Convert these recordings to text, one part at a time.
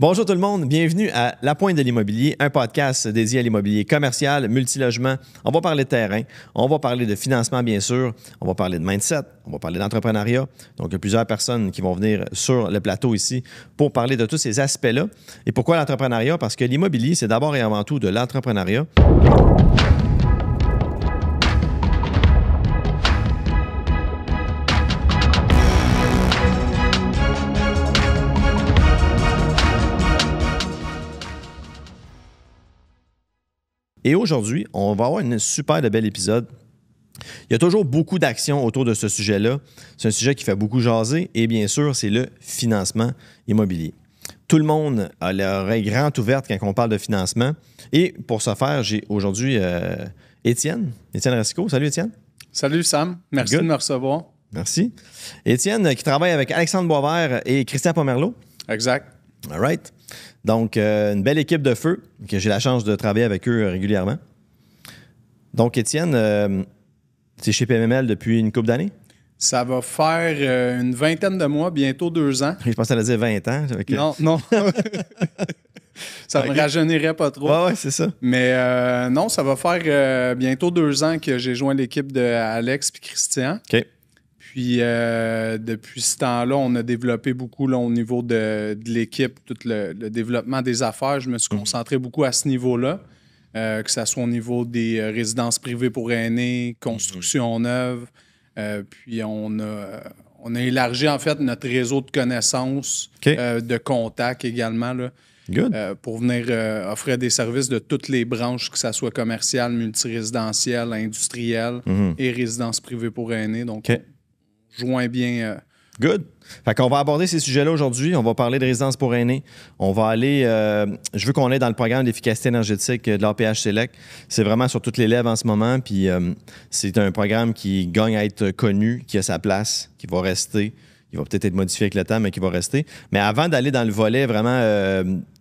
Bonjour tout le monde, bienvenue à La Pointe de l'immobilier, un podcast dédié à l'immobilier commercial, multilogement. On va parler de terrain, on va parler de financement bien sûr, on va parler de mindset, on va parler d'entrepreneuriat. Donc il y a plusieurs personnes qui vont venir sur le plateau ici pour parler de tous ces aspects-là. Et pourquoi l'entrepreneuriat Parce que l'immobilier, c'est d'abord et avant tout de l'entrepreneuriat. Et aujourd'hui, on va avoir un super de bel épisode. Il y a toujours beaucoup d'actions autour de ce sujet-là. C'est un sujet qui fait beaucoup jaser et bien sûr, c'est le financement immobilier. Tout le monde a l'oreille grande ouverte quand on parle de financement. Et pour ce faire, j'ai aujourd'hui euh, Étienne, Étienne Racicot. Salut Étienne. Salut Sam, merci de me recevoir. Merci. Étienne qui travaille avec Alexandre Boisvert et Christian Pomerleau. Exact. All right. Donc, euh, une belle équipe de feu, que j'ai la chance de travailler avec eux euh, régulièrement. Donc, Étienne, euh, tu es chez PMML depuis une couple d'années? Ça va faire une vingtaine de mois, bientôt deux ans. Je pensais à dire 20 ans. Non, non. ça ne me rajeunirait pas trop. Oui, c'est ça. Mais non, ça va faire bientôt deux ans que j'ai joint l'équipe de Alex et Christian. OK. Puis euh, depuis ce temps-là, on a développé beaucoup là, au niveau de, l'équipe, tout le, développement des affaires. Je me suis mhm. concentré beaucoup à ce niveau-là, euh, que ce soit au niveau des euh, résidences privées pour aînés, construction mhm. neuve. puis on a, on a élargi en fait notre réseau de connaissances, de contacts également. Là. pour venir offrir des services de toutes les branches, que ce soit commercial, multirésidentiel, industriel mhm. et résidences privées pour aînés. Donc, joint bien. Euh, Good. Fait qu'on va aborder ces sujets-là aujourd'hui. On va parler de résidence pour aînés. On va aller. Euh, je veux qu'on aille dans le programme d'efficacité énergétique de l'APH Select. C'est vraiment sur toutes les lèvres en ce moment. Puis euh, c'est un programme qui gagne à être connu, qui a sa place, qui va rester. Il va peut-être être modifié avec le temps, mais qui va rester. Mais avant d'aller dans le volet vraiment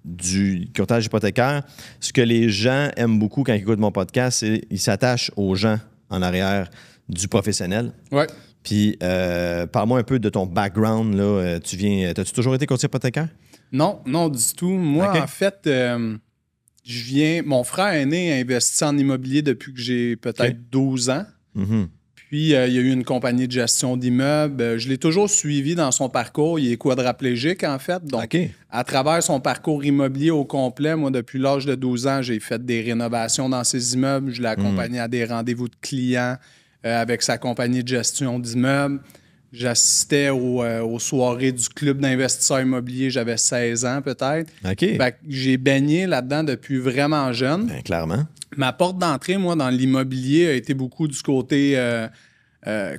du courtage hypothécaire, ce que les gens aiment beaucoup quand ils écoutent mon podcast, c'est qu'ils s'attachent aux gens en arrière du professionnel. Ouais. Puis, euh, parle-moi un peu de ton background. Là. Euh, tu viens, euh, as-tu toujours été courtier hypothécaire? Non, non, du tout. Moi, en fait, je viens. Mon frère aîné a investi en immobilier depuis que j'ai peut-être 12 ans. Mm-hmm. Puis, il y a eu une compagnie de gestion d'immeubles. Je l'ai toujours suivi dans son parcours. Il est quadraplégique, en fait. Donc, à travers son parcours immobilier au complet, moi, depuis l'âge de 12 ans, j'ai fait des rénovations dans ses immeubles. Je l'ai mm. accompagné à des rendez-vous de clients. Euh, avec sa compagnie de gestion d'immeubles. J'assistais euh, aux, soirées du club d'investisseurs immobiliers. J'avais 16 ans, peut-être. j'ai baigné là-dedans depuis vraiment jeune. Ben, clairement. Ma porte d'entrée, moi, dans l'immobilier, a été beaucoup du côté euh,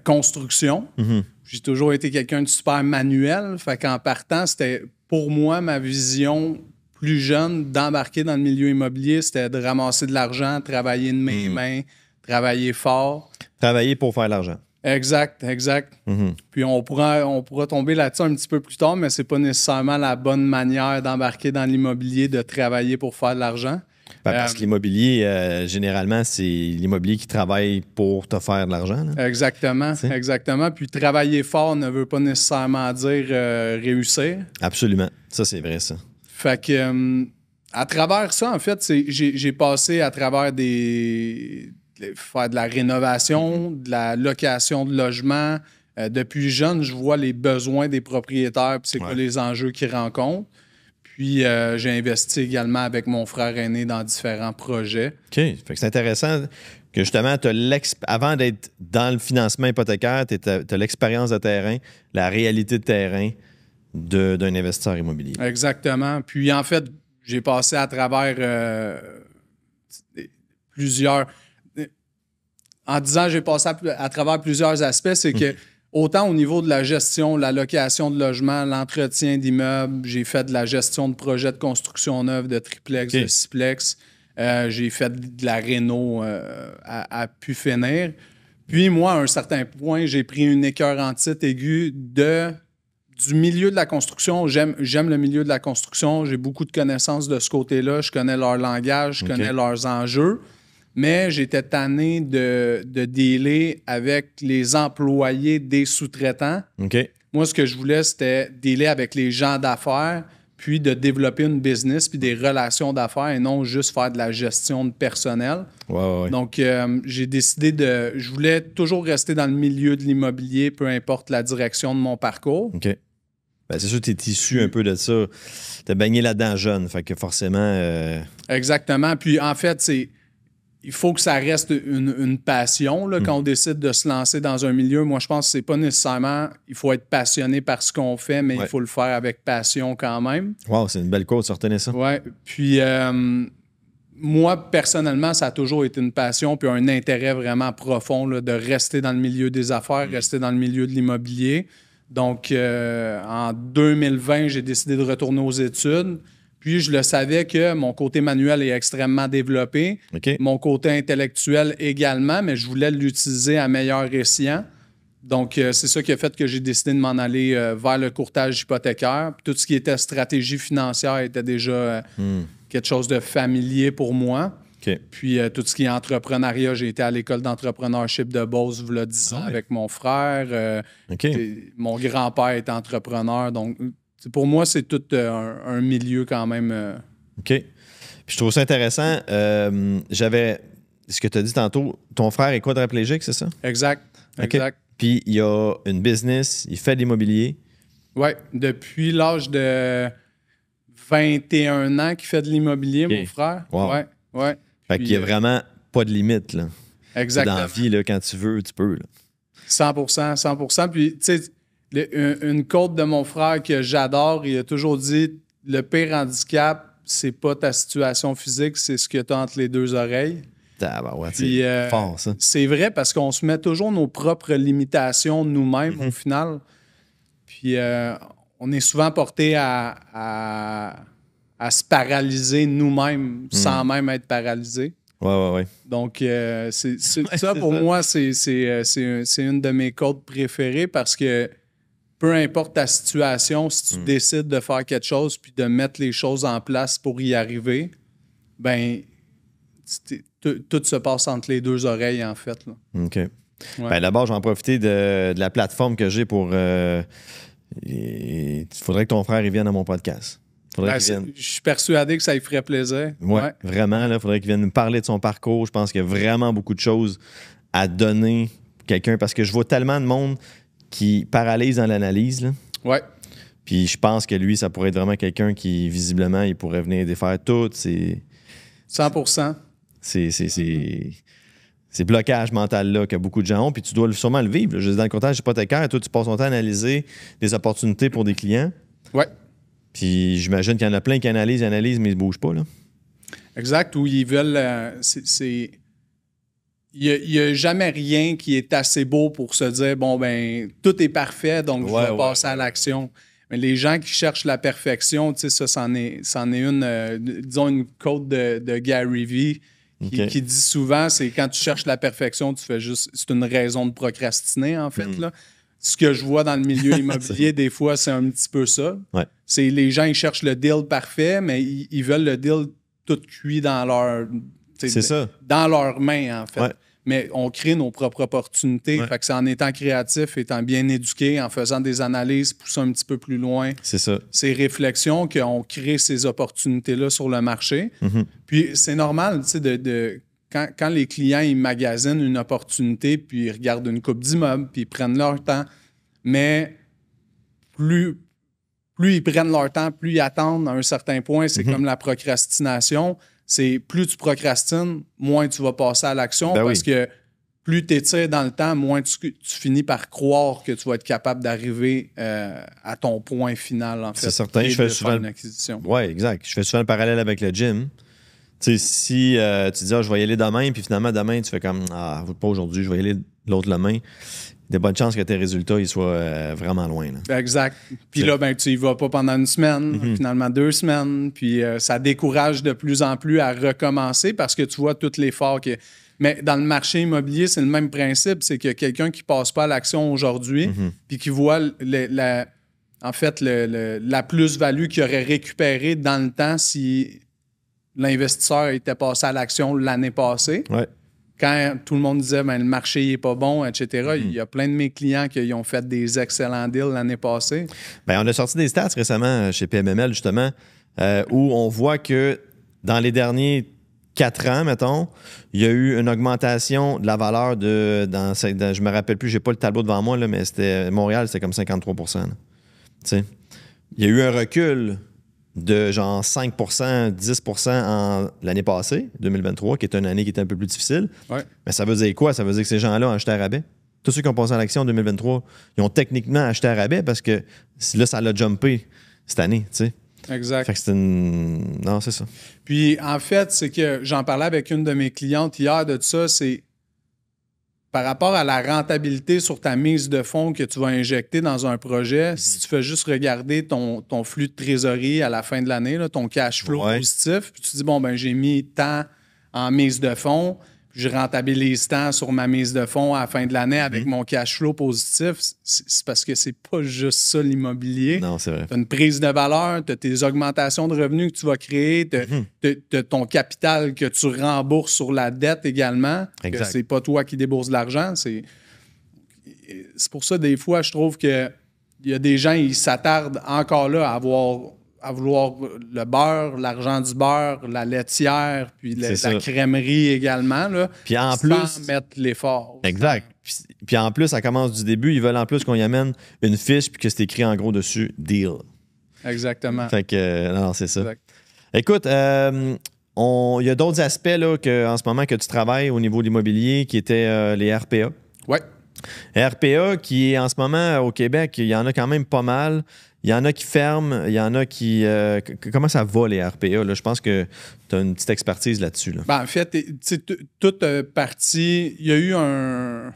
construction. Mm-hmm. J'ai toujours été quelqu'un de super manuel. Fait qu'en partant, c'était pour moi ma vision plus jeune d'embarquer dans le milieu immobilier, c'était de ramasser de l'argent, travailler de main mm-hmm. mains, travailler fort. Travailler pour faire de l'argent. Exact, exact. Mhm. Puis on pourra, on tomber là-dessus un petit peu plus tard, mais c'est pas nécessairement la bonne manière d'embarquer dans l'immobilier, de travailler pour faire de l'argent. Ben, parce euh, que l'immobilier, euh, généralement, c'est l'immobilier qui travaille pour te faire de l'argent. Exactement, exactement. Puis travailler fort ne veut pas nécessairement dire euh, réussir. Absolument. Ça, c'est vrai, ça. Fait que à travers ça, en fait, j'ai passé à travers des, faire de la rénovation, de la location de logement. Euh, depuis jeune, je vois les besoins des propriétaires, puis c'est quoi les enjeux qu'ils rencontrent. Puis euh, j'ai investi également avec mon frère aîné dans différents projets. OK. c'est intéressant que justement, avant d'être dans le financement hypothécaire, tu as, l'expérience de terrain, la réalité de terrain d'un investisseur immobilier. Exactement. Puis en fait, j'ai passé à travers euh, plusieurs en disant j'ai passé à, travers plusieurs aspects, c'est que mhm. autant au niveau de la gestion, la location de logements, l'entretien d'immeubles, j'ai fait de la gestion de projets de construction neuve, de triplex, de siplex. Euh, j'ai fait de la réno euh, à, pu finir. Puis moi, à un certain point, j'ai pris une écœur en titre aiguë de, du milieu de la construction. J'aime, j'aime le milieu de la construction. J'ai beaucoup de connaissances de ce côté-là. Je connais leur langage, je connais leurs enjeux mais j'étais tanné de, de avec les employés des sous-traitants. OK. Moi, ce que je voulais, c'était délai avec les gens d'affaires, puis de développer une business, puis des relations d'affaires et non juste faire de la gestion de personnel. Ouais, ouais, Donc, euh, j'ai décidé de. Je voulais toujours rester dans le milieu de l'immobilier, peu importe la direction de mon parcours. OK. Ben, c'est sûr tu es issu un peu de ça. Tu as baigné là-dedans jeune, fait que forcément. Euh, Exactement. Puis, en fait, c'est il faut que ça reste une, passion. Là, hmm. Quand on décide de se lancer dans un milieu, moi, je pense que c'est pas nécessairement il faut être passionné par ce qu'on fait, mais il faut le faire avec passion quand même. Wow, c'est une belle cause, retenez ça. Oui. Puis, euh, moi, personnellement, ça a toujours été une passion puis un intérêt vraiment profond de rester dans le milieu des affaires, hmm. rester dans le milieu de l'immobilier. Donc, euh, en 2020, j'ai décidé de retourner aux études. Puis je le savais que mon côté manuel est extrêmement développé, mon côté intellectuel également, mais je voulais l'utiliser à meilleur escient. Donc, euh, c'est ça qui a fait que j'ai décidé de m'en aller euh, vers le courtage hypothécaire. tout ce qui était stratégie financière était déjà euh, hmm. quelque chose de familier pour moi. Puis tout ce qui est entrepreneuriat, j'ai été à l'école d'entrepreneurship de Beauce, vous le dit, avec mon frère. Mon grand-père est entrepreneur. Donc, pour moi, c'est tout euh, un, milieu quand même. Euh. OK. Puis je trouve ça intéressant. Euh, j'avais ce que tu as dit tantôt. Ton frère est quadriplégique, c'est ça? Exact. Exact. Puis il a une business, il fait de l'immobilier. Oui, depuis l'âge de 21 ans qu'il fait de l'immobilier, mon frère. Ouais, ouais. Fait qu'il n'y a vraiment pas de limite. Là. Dans la vie, là, quand tu veux, tu peux. 100 100 Puis, tu sais, une, côte de mon frère que j'adore, il a toujours dit le pire handicap, c'est pas ta situation physique, c'est ce que tu as entre les deux oreilles. Euh, c'est vrai parce qu'on se met toujours nos propres limitations nous-mêmes au mhm. final. Puis euh, on est souvent porté à, se paralyser nous-mêmes mhm. sans même être paralysé. Donc, c'est, ça pour moi, c'est, une de mes côtes préférées parce que peu importe ta situation, si tu mm. décides de faire quelque chose puis de mettre les choses en place pour y arriver, ben tout se passe entre les deux oreilles, en fait. OK. Ouais. Ben, D'abord, j'en profiter de, la plateforme que j'ai pour. Euh, il faudrait que ton frère vienne à mon podcast. Ben, je suis persuadé que ça lui ferait plaisir. Oui, ouais. vraiment. Il faudrait qu'il vienne me parler de son parcours. Je pense qu'il y a vraiment beaucoup de choses à donner quelqu'un parce que je vois tellement de monde qui paralyse dans l'analyse. Oui. Ouais. Puis je pense que lui, ça pourrait être vraiment quelqu'un qui, visiblement, il pourrait venir défaire tout. 100 C'est. c'est, c'est ces blocages mental-là que beaucoup de gens ont, puis tu dois sûrement le vivre. Je dans le comptage hypothécaire, toi, tu passes ton temps à analyser des opportunités pour des clients. Oui. Puis j'imagine qu'il y en a plein qui analysent, analysent, mais ils ne bougent pas, là. Exact, Ou ils veulent... Euh, c'est, il n'y a, jamais rien qui est assez beau pour se dire, bon, ben, tout est parfait, donc je vais passer à l'action. Mais les gens qui cherchent la perfection, tu sais, ça, c'en est, une, euh, disons, une côte de, Gary Vee qui, dit souvent, c'est quand tu cherches la perfection, tu fais juste, c'est une raison de procrastiner, en fait, hmm. là. Ce que je vois dans le milieu immobilier, des fois, c'est un petit peu ça. C'est les gens, ils cherchent le deal parfait, mais ils, veulent le deal tout cuit dans leur, c'est ça. dans leurs mains, en fait mais on crée nos propres opportunités. Fait que c'est en étant créatif, étant bien éduqué, en faisant des analyses, poussant un petit peu plus loin ces réflexions qu'on crée ces opportunités-là sur le marché. Mm-hmm. Puis c'est normal, tu sais, de, quand, les clients, ils magasinent une opportunité, puis ils regardent une coupe d'immeubles, puis ils prennent leur temps, mais plus, plus ils prennent leur temps, plus ils attendent à un certain point, c'est mm-hmm. comme la procrastination c'est plus tu procrastines, moins tu vas passer à l'action ben parce que plus tu étires dans le temps, moins tu, finis par croire que tu vas être capable d'arriver euh, à ton point final. c'est certain. Je fais souvent. Oui, exact. Je fais souvent un parallèle avec le gym. sais, si euh, tu dis, ah, je vais y aller demain, puis finalement, demain, tu fais comme, ah, pas aujourd'hui, je vais y aller l'autre demain des bonnes chances que tes résultats ils soient euh, vraiment loin. Exact. Puis là, ben, tu y vas pas pendant une semaine, mhm. finalement deux semaines. Puis euh, ça décourage de plus en plus à recommencer parce que tu vois tout l'effort que. Mais dans le marché immobilier, c'est le même principe. C'est que quelqu'un qui passe pas à l'action aujourd'hui, mhm. puis qui voit la, en fait la plus-value qu'il aurait récupérée dans le temps si l'investisseur était passé à l'action l'année passée quand tout le monde disait ben, le marché n'est pas bon, etc., mm-hmm. il y a plein de mes clients qui ont fait des excellents deals l'année passée. Bien, on a sorti des stats récemment euh, chez PMML, justement, euh, où on voit que dans les derniers quatre ans, mettons, il y a eu une augmentation de la valeur de. Dans, ne je me rappelle plus, j'ai pas le tableau devant moi, là, mais c'était euh, Montréal, c'était comme 53 Il y a eu un recul de genre 5 10 en l'année passée, 2023, qui est une année qui était un peu plus difficile. Mais ça veut dire quoi? Ça veut dire que ces gens-là ont acheté à rabais. Tous ceux qui ont passé à l'action en 2023, ils ont techniquement acheté à rabais parce que là, ça l'a jumpé cette année, tu sais. Exact. Fait que c'est une... Non, c'est ça. Puis, en fait, c'est que j'en parlais avec une de mes clientes hier de ça, c'est par rapport à la rentabilité sur ta mise de fonds que tu vas injecter dans un projet, mhm. si tu fais juste regarder ton, flux de trésorerie à la fin de l'année, ton cash flow positif, puis tu dis, bon, ben j'ai mis tant en mise de fonds, je rentabilise tant sur ma mise de fonds à la fin de l'année avec mhm. mon cash flow positif, c'est parce que c'est pas juste ça l'immobilier. Non, c'est vrai. Tu as une prise de valeur, tu as tes augmentations de revenus que tu vas créer, tu as, mhm. ton capital que tu rembourses sur la dette également. C'est pas toi qui débourse l'argent. C'est pour ça, des fois, je trouve que il y a des gens, ils s'attardent encore là à avoir à vouloir le beurre, l'argent du beurre, la laitière, puis la, crémerie également. Là, puis en plus. mettre l'effort. Exact. Puis, en plus, ça commence du début. Ils veulent en plus qu'on y amène une fiche puis que c'est écrit en gros dessus deal. Exactement. Fait que, non, c'est ça. Écoute, euh, il y a d'autres aspects là, que, en ce moment que tu travailles au niveau de l'immobilier qui étaient euh, les RPA. Oui. RPA qui en ce moment euh, au Québec, il y en a quand même pas mal. Il y en a qui ferment, il y en a qui. Euh, comment ça va, les RPA? Je pense que tu as une petite expertise là-dessus. Là. Ben, en fait, toute euh, partie, il y a eu un,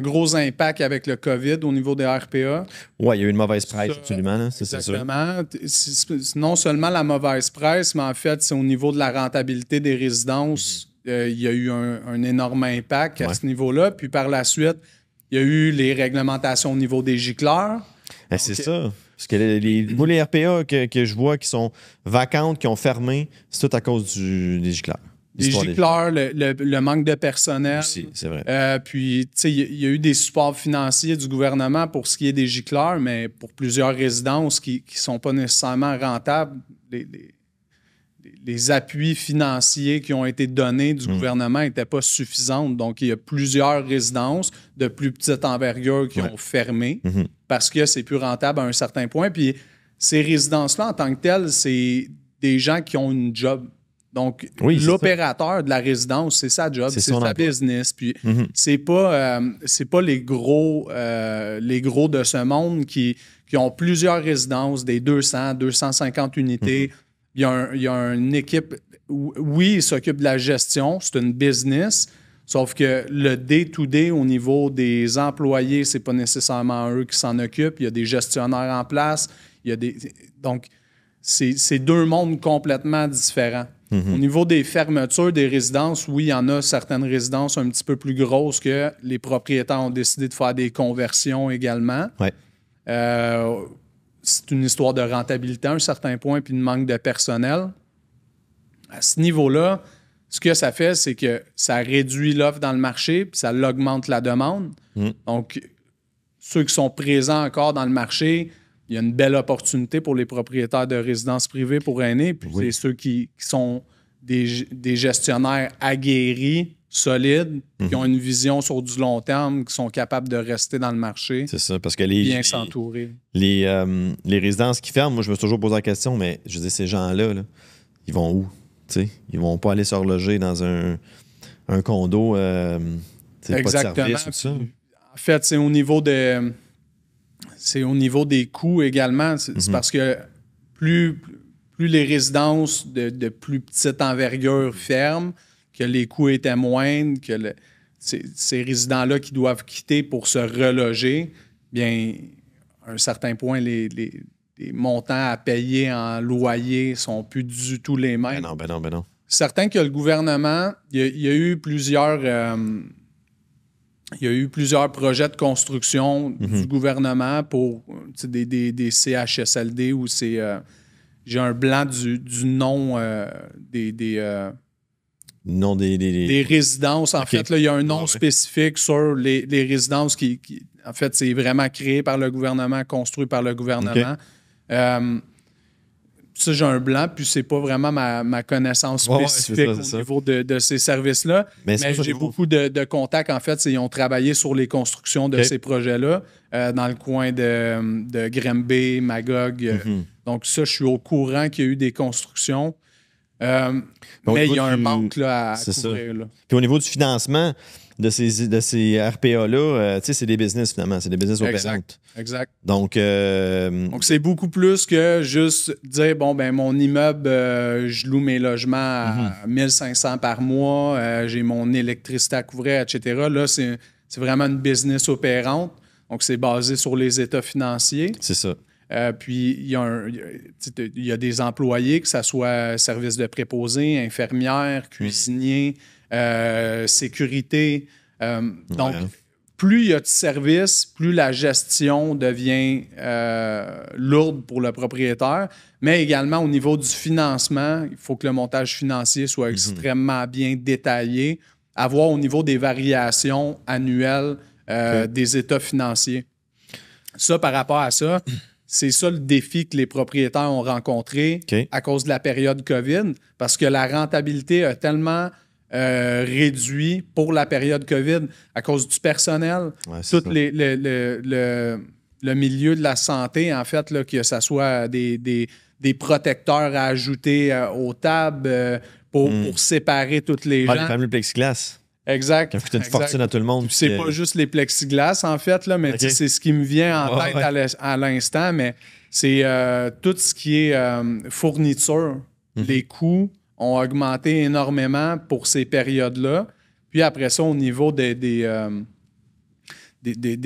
gros impact avec le COVID au niveau des RPA. Oui, il y a eu une mauvaise presse, absolument. c'est Non seulement la mauvaise presse, mais en fait, c'est au niveau de la rentabilité des résidences. Mhm. Euh, il y a eu un, énorme impact à ce niveau-là. Puis par la suite, il y a eu les réglementations au niveau des gicleurs. Ben, c'est ça. Parce que les, les, mm-hmm. RPA que, je vois qui sont vacantes, qui ont fermé, c'est tout à cause du, des gicleurs. Les gicleurs, le, manque de personnel. Si, c'est vrai. Euh, puis, tu sais, il y, a eu des supports financiers du gouvernement pour ce qui est des gicleurs, mais pour plusieurs résidences qui ne sont pas nécessairement rentables, les les appuis financiers qui ont été donnés du hmm. gouvernement n'étaient pas suffisants. Donc, il y a plusieurs résidences de plus petite envergure qui ont fermé hmm. parce que c'est plus rentable à un certain point. Puis, ces résidences-là, en tant que telles, c'est des gens qui ont une job. Donc, l'opérateur de la résidence, c'est sa job, c'est sa business. Puis, hmm. c'est pas, euh, pas les gros, euh, les gros de ce monde qui, qui ont plusieurs résidences, des 200, 250 unités il y, a une équipe. Oui, ils s'occupe de la gestion, c'est une business, sauf que le day-to-day au niveau des employés, c'est pas nécessairement eux qui s'en occupent. Il y a des gestionnaires en place. Il y a des, donc, c'est deux mondes complètement différents. Mm-hmm. Au niveau des fermetures des résidences, oui, il y en a certaines résidences un petit peu plus grosses que les propriétaires ont décidé de faire des conversions également. Ouais. Euh, c'est une histoire de rentabilité à un certain point, puis de manque de personnel. À ce niveau-là, ce que ça fait, c'est que ça réduit l'offre dans le marché, puis ça augmente la demande. Mm. Donc, ceux qui sont présents encore dans le marché, il y a une belle opportunité pour les propriétaires de résidences privées pour aînés, puis c'est ceux qui, sont des, gestionnaires aguerris solides, qui mhm. ont une vision sur du long terme, qui sont capables de rester dans le marché. C'est ça, parce que les. Euh, les, résidences qui ferment, moi, je me suis toujours posé la question, mais je dis, ces gens-là, ils vont où? Ils ils vont pas aller reloger dans un, condo. Exactement. En fait, c'est au niveau de. C'est au niveau des coûts également. C'est mhm. parce que plus, plus les résidences de, de plus petite envergure ferment, les coûts étaient moindres, que ces, résidents-là qui doivent quitter pour se reloger, bien, à un certain point, les, les, montants à payer en loyer sont plus du tout les mêmes. Ben non, ben non, ben non. Certain que le gouvernement, il y, a, eu plusieurs. Euh, il y a eu plusieurs projets de construction du mhm. gouvernement pour des, CHSLD ou c'est. Euh, j'ai un blanc du, nom euh, des non, des, résidences. En fait, là, il y a un nom ah spécifique sur les, résidences qui, en fait, c'est vraiment créé par le gouvernement, construit par le gouvernement. Euh, ça, j'ai un blanc, puis c'est pas vraiment ma, connaissance spécifique au niveau de, ces services-là. Mais, j'ai beaucoup de, contacts, en fait. Ils ont travaillé sur les constructions de ces projets-là euh, dans le coin de, de Magog. Euh, mm-hmm. Donc, ça, je suis au courant qu'il y a eu des constructions. Euh, mais, il y a un manque là, à couvrir. Puis au niveau du financement de ces, de RPA-là, euh, c'est des business finalement, c'est des business opérantes. Exact. Donc, euh, Donc c'est beaucoup plus que juste dire, bon, ben mon immeuble, je loue mes logements à 1 500 1500 par mois, j'ai mon électricité à couvrir, etc. Là, c'est vraiment une business opérante. Donc, c'est basé sur les états financiers. C'est ça. Euh, puis, il y, a il y, a des employés, que ce soit service de préposé, infirmière, cuisinier, euh, sécurité. Euh, donc, plus il y a de services, plus la gestion devient lourde pour le propriétaire. Mais également, au niveau du financement, il faut que le montage financier soit mhm. extrêmement bien détaillé, avoir au niveau des variations annuelles des états financiers. Ça, par rapport à ça, c'est ça le défi que les propriétaires ont rencontré à cause de la période COVID, parce que la rentabilité a tellement euh, réduit pour la période COVID à cause du personnel, tout le, milieu de la santé, en fait, que ce soit des, protecteurs à ajouter euh, aux tables euh, hmm. pour, séparer toutes les gens. Les fameux plexiglas. Exact. Qui a une fortune à tout le monde. C'est pas juste les plexiglas, en fait, là, mais c'est ce qui me vient en tête à l'instant, mais c'est euh, tout ce qui est euh, fourniture. Mhm. Les coûts ont augmenté énormément pour ces périodes-là. Puis après ça, au niveau des. Euh, il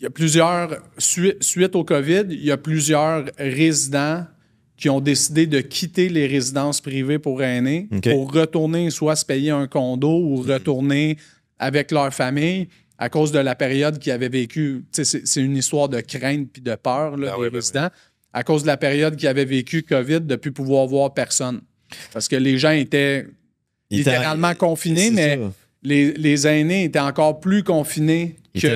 y a plusieurs, suite au COVID, il y a plusieurs résidents qui ont décidé de quitter les résidences privées pour aînés pour retourner soit se payer un condo ou retourner avec leur famille à cause de la période qu'ils avaient vécue. C'est une histoire de crainte puis de peur, là, ben ben résidents, à cause de la période qu'ils avaient vécue COVID de plus pouvoir voir personne. Parce que les gens étaient littéralement confinés, mais les, aînés étaient encore plus confinés que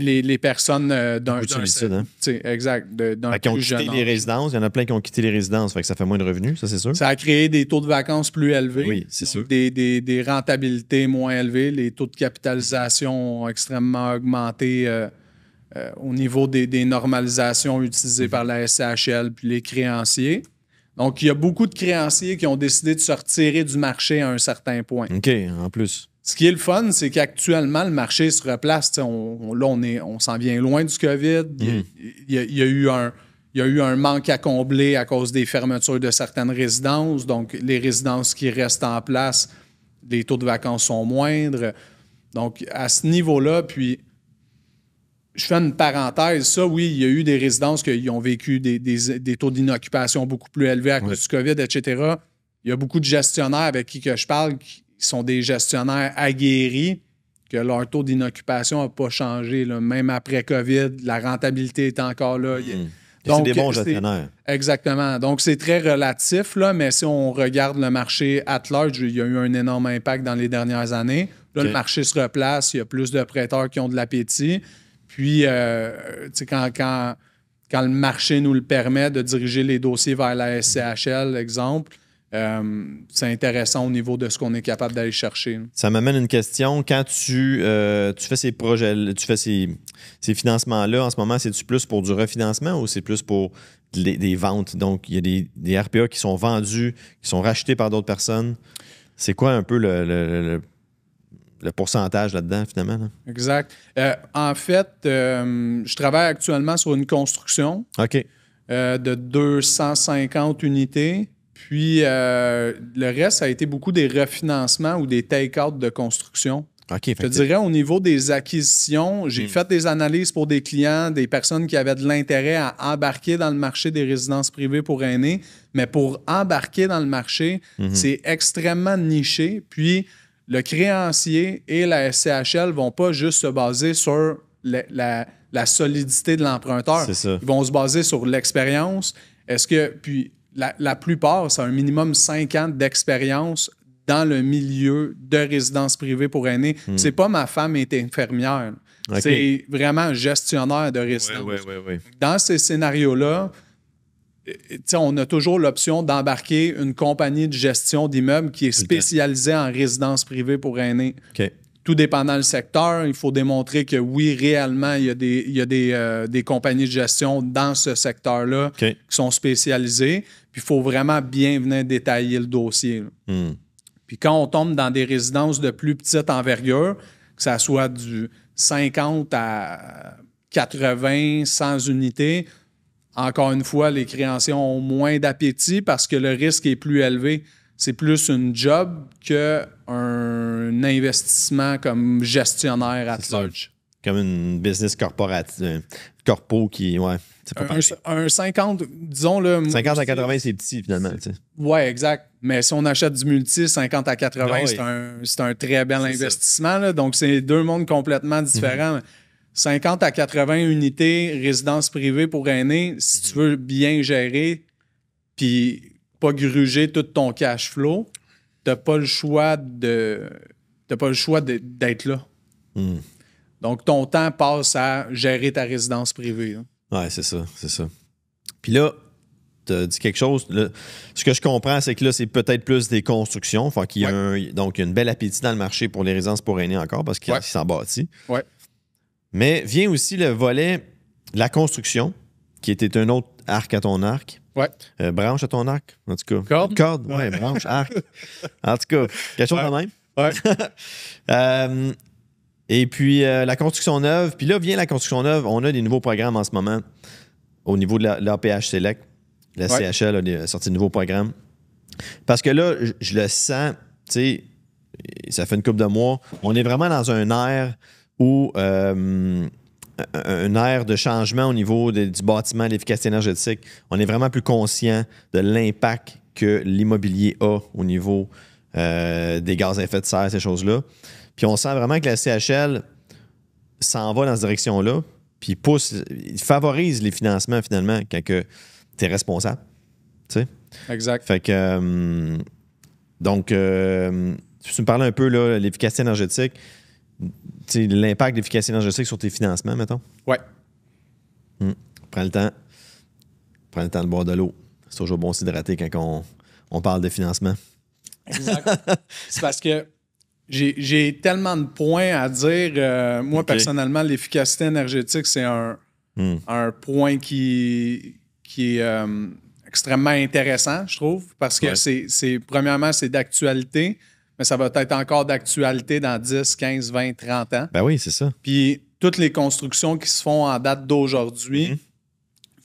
les, personnes euh, d'un hein? Exact. D'un ont les résidences. Il y en a plein qui ont quitté les résidences. que ça fait moins de revenus, ça, c'est sûr. Ça a créé des taux de vacances plus élevés. Des, rentabilités moins élevées. Les taux de capitalisation ont extrêmement augmenté euh, euh, au niveau des, normalisations utilisées par la SHL puis les créanciers. Donc, il y a beaucoup de créanciers qui ont décidé de se retirer du marché à un certain point. OK, en plus. Ce qui est le fun, c'est qu'actuellement, le marché se replace. là, on, est, on s'en vient loin du COVID. Il, y hmm. eu un, il y a eu un manque à combler à cause des fermetures de certaines résidences. Donc, les résidences qui restent en place, les taux de vacances sont moindres. Donc, à ce niveau-là, puis je fais une parenthèse, ça, oui, il y a eu des résidences qui ont vécu des, taux d'inoccupation beaucoup plus élevés à cause du COVID, etc. Il y a beaucoup de gestionnaires avec qui que je parle qui sont des gestionnaires aguerris, que leur taux d'inoccupation n'a pas changé. Même après COVID, la rentabilité est encore là. Hmm. c'est des bons gestionnaires. Exactement. Donc, c'est très relatif, là, mais si on regarde le marché at large, il y a eu un énorme impact dans les dernières années. Là, le marché se replace, il y a plus de prêteurs qui ont de l'appétit. Puis, euh, quand, quand, quand, le marché nous le permet de diriger les dossiers vers la SCHL, exemple, euh, c'est intéressant au niveau de ce qu'on est capable d'aller chercher. Ça m'amène une question. Quand tu, euh, tu fais ces projets, tu fais ces, financements-là, en ce moment, c'est-tu plus pour du refinancement ou c'est plus pour des, ventes? Donc, il y a des, RPA qui sont vendus, qui sont rachetés par d'autres personnes. C'est quoi un peu le le pourcentage là-dedans, finalement. Exact. Euh, en fait, euh, je travaille actuellement sur une construction euh, de 250 unités. Puis le reste, ça a été beaucoup des refinancements ou des take-out de construction. je te dirais, au niveau des acquisitions, j'ai hmm. fait des analyses pour des clients, des personnes qui avaient de l'intérêt à embarquer dans le marché des résidences privées pour aînés. Mais pour embarquer dans le marché, hmm. c'est extrêmement niché. Puis, le créancier et la SCHL ne vont pas juste se baser sur la, solidité de l'emprunteur. Ils vont se baser sur l'expérience. Est-ce que, puis la, plupart, c'est un minimum 5 ans d'expérience dans le milieu de résidence privée pour aînés. Ce hmm. C'est pas ma femme est infirmière. C'est vraiment gestionnaire de résidence. dans ces scénarios-là, on a toujours l'option d'embarquer une compagnie de gestion d'immeubles qui est spécialisée en résidence privée pour aînés. Tout dépendant le secteur, il faut démontrer que oui, réellement, il y a des, euh, compagnies de gestion dans ce secteur-là qui sont spécialisées. Puis il faut vraiment bien venir détailler le dossier. Hmm. Puis quand on tombe dans des résidences de plus petite envergure, que ce soit du 50 à 80, 100 unités, encore une fois, les créanciers ont moins d'appétit parce que le risque est plus élevé. C'est plus une job qu'un investissement comme gestionnaire à large. Comme une business corporative, euh, corpo qui, ouais. Un, un, 50, disons le 50 à 80, c'est petit finalement. Oui, Ouais, exact. Mais si on achète du multi, 50 à 80, ah c'est un, un, très bel investissement. Donc, c'est deux mondes complètement mhm. différents. 50 à 80 unités résidence privées pour aînés, si tu mhm. veux bien gérer, puis pas gruger tout ton cash flow, t'as pas le choix de t'as pas le choix d'être là. Hmm. Donc ton temps passe à gérer ta résidence privée. Oui, Ouais, c'est ça, c'est ça. Puis là, tu as dit quelque chose. ce que je comprends, c'est que là, c'est peut-être plus des constructions. qu'il y a donc, il y a une belle appétit dans le marché pour les résidences pour aînés encore parce qu'ils s'en bâtissent. Ouais. Mais vient aussi le volet la construction, qui était un autre arc à ton arc. Ouais. Euh, branche à ton arc, en tout cas. Corde. Corde, ouais, branche, arc. En tout cas, quelque chose même. Ouais. Euh, et puis, euh, la construction neuve. Puis là, vient la construction neuve. On a des nouveaux programmes en ce moment au niveau de l'APH Select. La CHL a, sorti de nouveaux programmes. Parce que là, je, je le sens, tu sais, ça fait une coupe de mois. On est vraiment dans un air ou euh, une ère de changement au niveau du bâtiment, l'efficacité énergétique. On est vraiment plus conscient de l'impact que l'immobilier a au niveau euh, des gaz à effet de serre, ces choses-là. Puis on sent vraiment que la CHL s'en va dans cette direction-là, puis pousse, favorise les financements finalement quand tu es responsable. sais. Exact. Fait que. Euh, donc, euh, tu me parlais un peu de l'efficacité énergétique l'impact de l'efficacité énergétique sur tes financements, mettons? Oui. Hmm. Prends le temps. Prends le temps de boire de l'eau. C'est toujours bon s'hydrater quand on, parle de financement. Exact. C'est parce que j'ai tellement de points à dire. Euh, moi, personnellement, l'efficacité énergétique, c'est un, hmm. point qui, est euh, extrêmement intéressant, je trouve, parce que c'est, premièrement, c'est d'actualité mais ça va être encore d'actualité dans 10, 15, 20, 30 ans. Ben oui, c'est ça. Puis toutes les constructions qui se font en date d'aujourd'hui,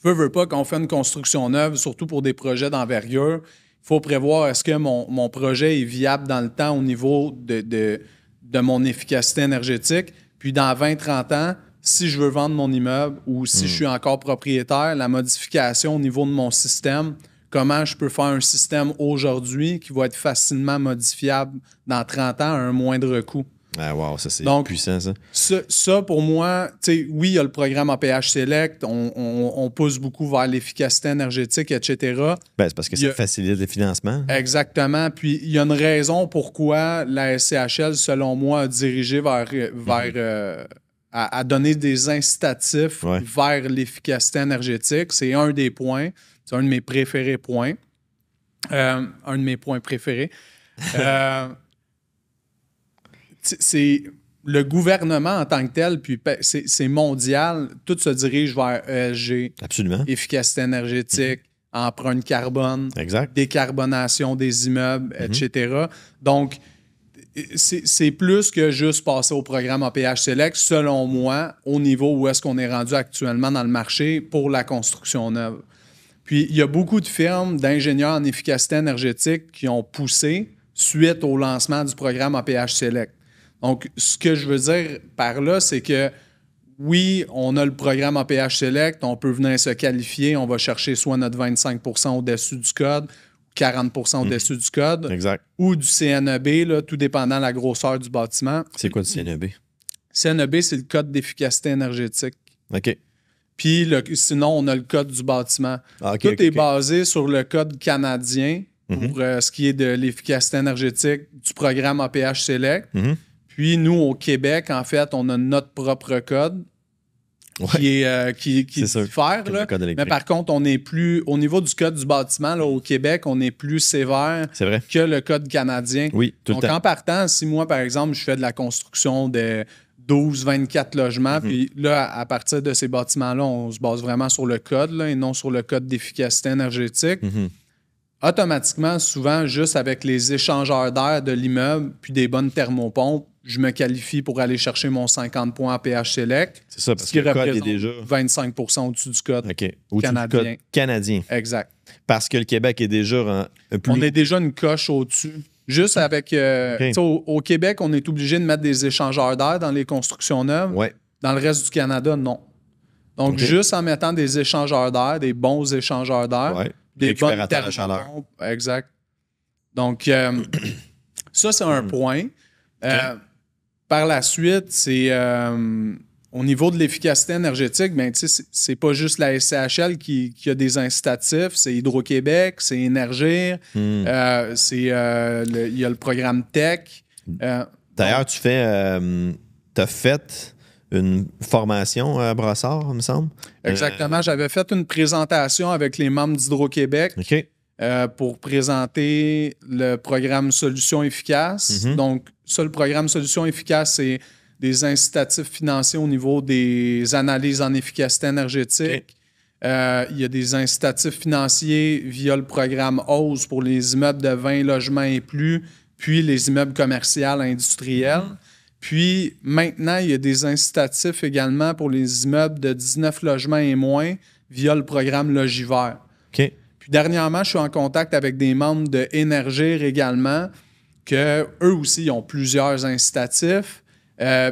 peu mhm. veut, pas qu'on fait une construction neuve, surtout pour des projets d'envergure, il faut prévoir est-ce que mon, projet est viable dans le temps au niveau de, de, mon efficacité énergétique. Puis dans 20-30 ans, si je veux vendre mon immeuble ou si mhm. je suis encore propriétaire, la modification au niveau de mon système comment je peux faire un système aujourd'hui qui va être facilement modifiable dans 30 ans à un moindre coût. Ah ça c'est puissant ça. ça. pour moi, oui, il y a le programme APH Select, on, on, pousse beaucoup vers l'efficacité énergétique, etc. Ben, c'est parce que ça facilite les financements. Exactement. Puis il y a une raison pourquoi la SCHL, selon moi, a dirigé vers, vers mhm. euh, à, donner des incitatifs vers l'efficacité énergétique. C'est un des points. C'est un de mes préférés points. Euh, un de mes points préférés. Euh, c'est le gouvernement en tant que tel, puis c'est mondial, tout se dirige vers ESG. Absolument. Efficacité énergétique, mm-hmm. empreinte carbone, décarbonation des immeubles, mm-hmm. etc. Donc, c'est plus que juste passer au programme APH Select, selon moi, au niveau où est-ce qu'on est rendu actuellement dans le marché pour la construction neuve. Puis il y a beaucoup de firmes d'ingénieurs en efficacité énergétique qui ont poussé suite au lancement du programme APH Select. Donc, ce que je veux dire par là, c'est que oui, on a le programme APH Select, on peut venir se qualifier, on va chercher soit notre 25 au-dessus du code, 40 mhm. au-dessus du code, ou du CNEB, tout dépendant de la grosseur du bâtiment. C'est quoi le CNEB? CNEB, c'est le code d'efficacité énergétique. OK. Puis sinon, on a le code du bâtiment. Ah, tout est basé sur le code canadien pour mhm. euh, ce qui est de l'efficacité énergétique du programme APH Select. Mhm. Puis nous, au Québec, en fait, on a notre propre code qui est, euh, qui, diffère, Mais par contre, on est plus au niveau du code du bâtiment là, au Québec, on est plus sévère que le code canadien. Oui, tout Donc en partant, si moi, par exemple, je fais de la construction de 12, 24 logements. Mhm. Puis là, à partir de ces bâtiments-là, on se base vraiment sur le code et non sur le code d'efficacité énergétique. Mhm. Automatiquement, souvent, juste avec les échangeurs d'air de l'immeuble puis des bonnes thermopompes, je me qualifie pour aller chercher mon 50 points à pH Select. C'est ça, parce que le code est déjà 25 au-dessus du code canadien. Exact. Parce que le Québec est déjà On est déjà une coche au-dessus Juste avec. Euh, au, Québec, on est obligé de mettre des échangeurs d'air dans les constructions neuves. Dans le reste du Canada, non. Donc, juste en mettant des échangeurs d'air, des bons échangeurs d'air, des bons de Exact. Donc, euh, ça, c'est un hmm. point. Euh, par la suite, c'est au niveau de l'efficacité énergétique, ben, c'est pas juste la SCHL qui, a des incitatifs, c'est Hydro-Québec, c'est Énergir, hmm. euh, c'est euh, il y a le programme Tech. Euh, D'ailleurs, tu fais as fait une formation à Brassard, il me semble. Exactement. J'avais fait une présentation avec les membres d'Hydro-Québec. pour présenter le programme Solutions efficaces. Mm-hmm. Donc, ça, le programme Solutions efficaces, c'est des incitatifs financiers au niveau des analyses en efficacité énergétique. Euh, il y a des incitatifs financiers via le programme OSE pour les immeubles de 20 logements et plus, puis les immeubles commerciaux, industriels. Mm-hmm. Puis maintenant, il y a des incitatifs également pour les immeubles de 19 logements et moins via le programme Logivert. Puis dernièrement, je suis en contact avec des membres de Énergir également, que eux aussi ont plusieurs incitatifs. Euh,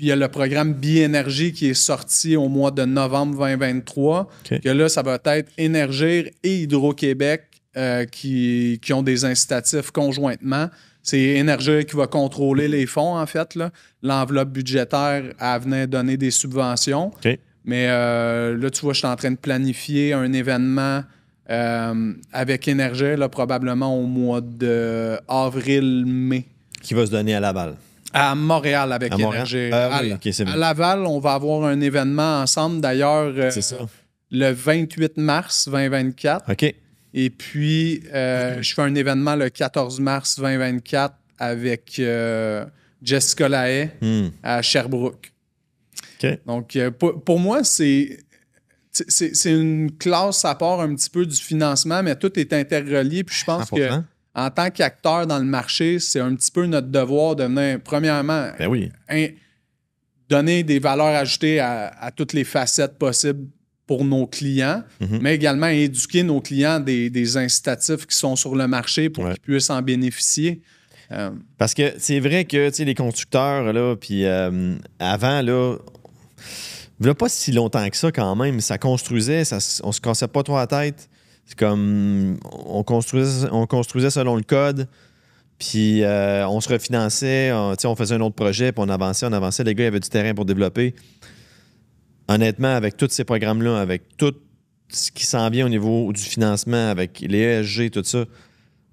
il y a le programme Biénergie qui est sorti au mois de novembre 2023. là, ça va être Énergir et Hydro-Québec euh, qui, ont des incitatifs conjointement. C'est Énergir qui va contrôler les fonds, en fait, l'enveloppe budgétaire venait donner des subventions. Mais euh, là, tu vois, je suis en train de planifier un événement avec Énergir, probablement au mois davril mai Qui va se donner à Laval. À Montréal avec à Énergie. Ah à, à, Laval, on va avoir un événement ensemble d'ailleurs euh, le 28 mars 2024. OK. Et puis, euh, mm-hmm. je fais un événement le 14 mars 2024 avec euh, Jessica Lahaye mm. à Sherbrooke. Donc, pour, moi, c'est c'est une classe à part un petit peu du financement, mais tout est interrelié. Puis je pense que en tant qu'acteur dans le marché, c'est un petit peu notre devoir de venir, premièrement, ben donner des valeurs ajoutées à, toutes les facettes possibles pour nos clients, mhm. mais également éduquer nos clients des, incitatifs qui sont sur le marché pour qu'ils puissent en bénéficier. Euh, Parce que c'est vrai que les constructeurs, là, puis euh, avant, là, il pas si longtemps que ça quand même, ça construisait, on on se cassait pas trop la tête c'est comme on construisait, on construisait selon le code, puis euh, on se refinançait, on, on faisait un autre projet, puis on avançait, on avançait. Les gars, il y avait du terrain pour développer. Honnêtement, avec tous ces programmes-là, avec tout ce qui s'en vient au niveau du financement, avec les ESG, tout ça,